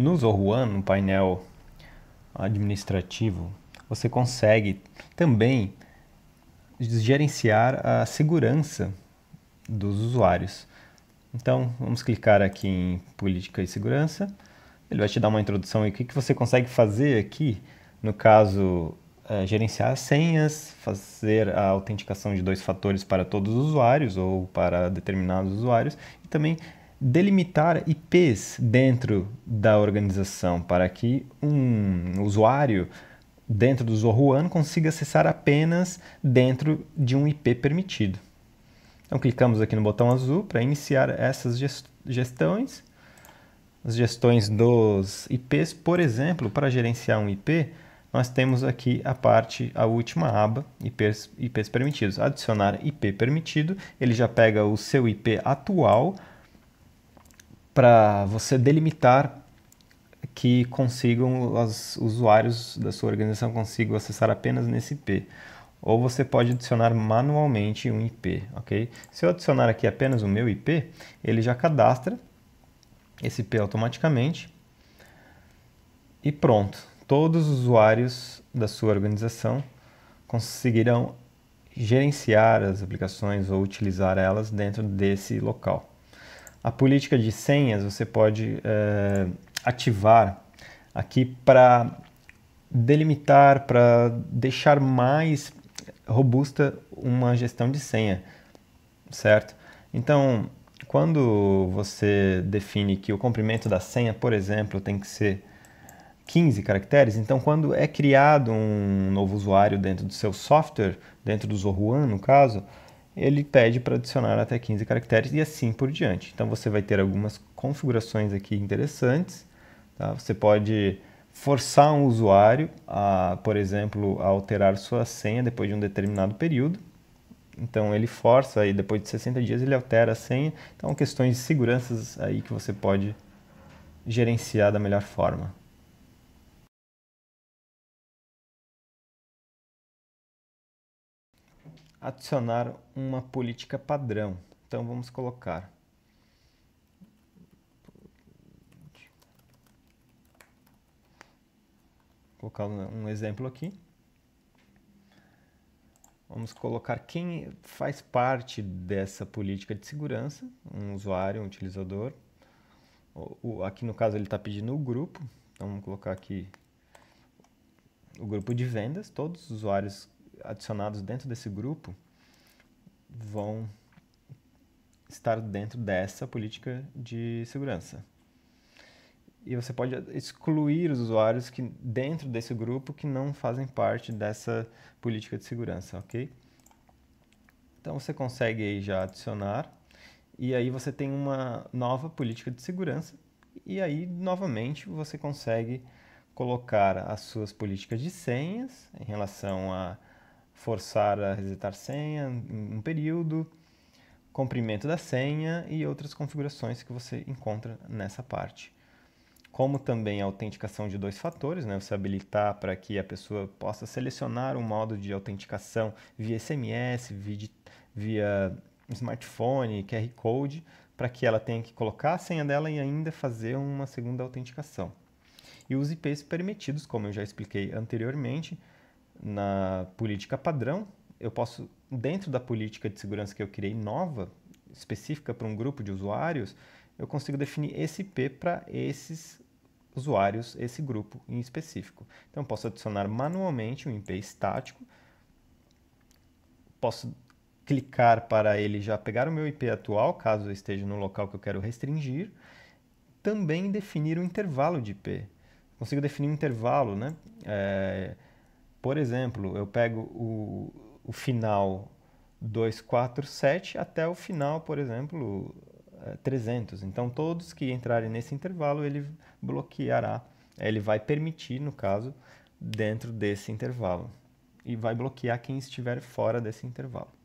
No Zoho One, no painel administrativo, você consegue também gerenciar a segurança dos usuários. Então, vamos clicar aqui em Política e Segurança. Ele vai te dar uma introdução e o que, que você consegue fazer aqui, no caso, é, gerenciar senhas, fazer a autenticação de dois fatores para todos os usuários ou para determinados usuários e também delimitar IPs dentro da organização para que um usuário dentro do One consiga acessar apenas dentro de um IP permitido. Então clicamos aqui no botão azul para iniciar essas gestões, as gestões dos IPs, por exemplo, para gerenciar um IP, nós temos aqui a parte, a última aba, IPs, IPs permitidos. Adicionar IP permitido, ele já pega o seu IP atual para você delimitar que consigam os usuários da sua organização consigam acessar apenas nesse IP. Ou você pode adicionar manualmente um IP, ok? Se eu adicionar aqui apenas o meu IP, ele já cadastra esse IP automaticamente e pronto. Todos os usuários da sua organização conseguirão gerenciar as aplicações ou utilizar elas dentro desse local. A política de senhas você pode é, ativar aqui para delimitar, para deixar mais robusta uma gestão de senha, certo? Então, quando você define que o comprimento da senha, por exemplo, tem que ser 15 caracteres, então quando é criado um novo usuário dentro do seu software, dentro do One no caso, ele pede para adicionar até 15 caracteres e assim por diante. Então você vai ter algumas configurações aqui interessantes. Tá? Você pode forçar um usuário a, por exemplo, a alterar sua senha depois de um determinado período. Então ele força e depois de 60 dias ele altera a senha. Então questões de seguranças aí que você pode gerenciar da melhor forma. adicionar uma política padrão. Então vamos colocar Vou colocar um exemplo aqui. Vamos colocar quem faz parte dessa política de segurança, um usuário, um utilizador. O, o, aqui no caso ele está pedindo o grupo, então vamos colocar aqui o grupo de vendas, todos os usuários adicionados dentro desse grupo vão estar dentro dessa política de segurança. E você pode excluir os usuários que dentro desse grupo que não fazem parte dessa política de segurança, ok? Então você consegue aí já adicionar e aí você tem uma nova política de segurança e aí novamente você consegue colocar as suas políticas de senhas em relação a forçar a resetar senha em um período, comprimento da senha e outras configurações que você encontra nessa parte. Como também a autenticação de dois fatores, né? você habilitar para que a pessoa possa selecionar um modo de autenticação via SMS, via, via smartphone, QR Code, para que ela tenha que colocar a senha dela e ainda fazer uma segunda autenticação. E os IPs permitidos, como eu já expliquei anteriormente, na política padrão, eu posso, dentro da política de segurança que eu criei nova, específica para um grupo de usuários, eu consigo definir esse IP para esses usuários, esse grupo em específico. Então, posso adicionar manualmente um IP estático, posso clicar para ele já pegar o meu IP atual, caso eu esteja no local que eu quero restringir, também definir o um intervalo de IP. Consigo definir um intervalo, né? É por exemplo, eu pego o, o final 247 até o final, por exemplo, 300. Eh, então, todos que entrarem nesse intervalo, ele bloqueará, ele vai permitir, no caso, dentro desse intervalo. E vai bloquear quem estiver fora desse intervalo.